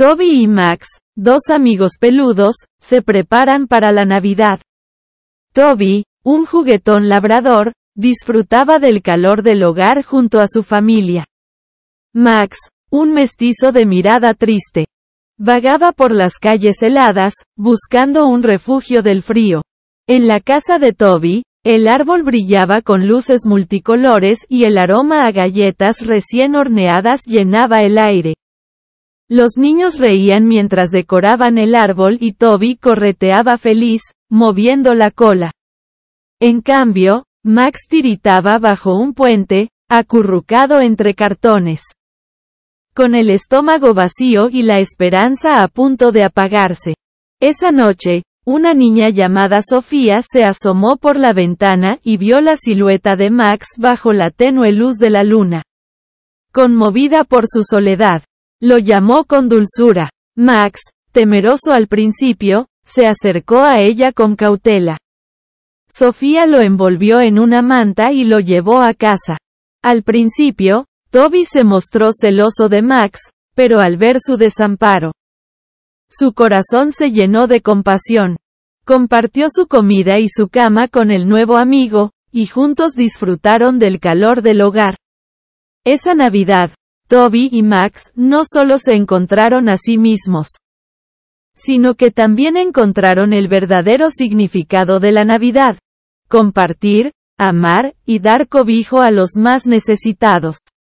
Toby y Max, dos amigos peludos, se preparan para la Navidad. Toby, un juguetón labrador, disfrutaba del calor del hogar junto a su familia. Max, un mestizo de mirada triste, vagaba por las calles heladas, buscando un refugio del frío. En la casa de Toby, el árbol brillaba con luces multicolores y el aroma a galletas recién horneadas llenaba el aire. Los niños reían mientras decoraban el árbol y Toby correteaba feliz, moviendo la cola. En cambio, Max tiritaba bajo un puente, acurrucado entre cartones. Con el estómago vacío y la esperanza a punto de apagarse. Esa noche, una niña llamada Sofía se asomó por la ventana y vio la silueta de Max bajo la tenue luz de la luna. Conmovida por su soledad, lo llamó con dulzura. Max, temeroso al principio, se acercó a ella con cautela. Sofía lo envolvió en una manta y lo llevó a casa. Al principio, Toby se mostró celoso de Max, pero al ver su desamparo, su corazón se llenó de compasión. Compartió su comida y su cama con el nuevo amigo, y juntos disfrutaron del calor del hogar. Esa Navidad, Toby y Max no solo se encontraron a sí mismos, sino que también encontraron el verdadero significado de la Navidad. Compartir, amar y dar cobijo a los más necesitados.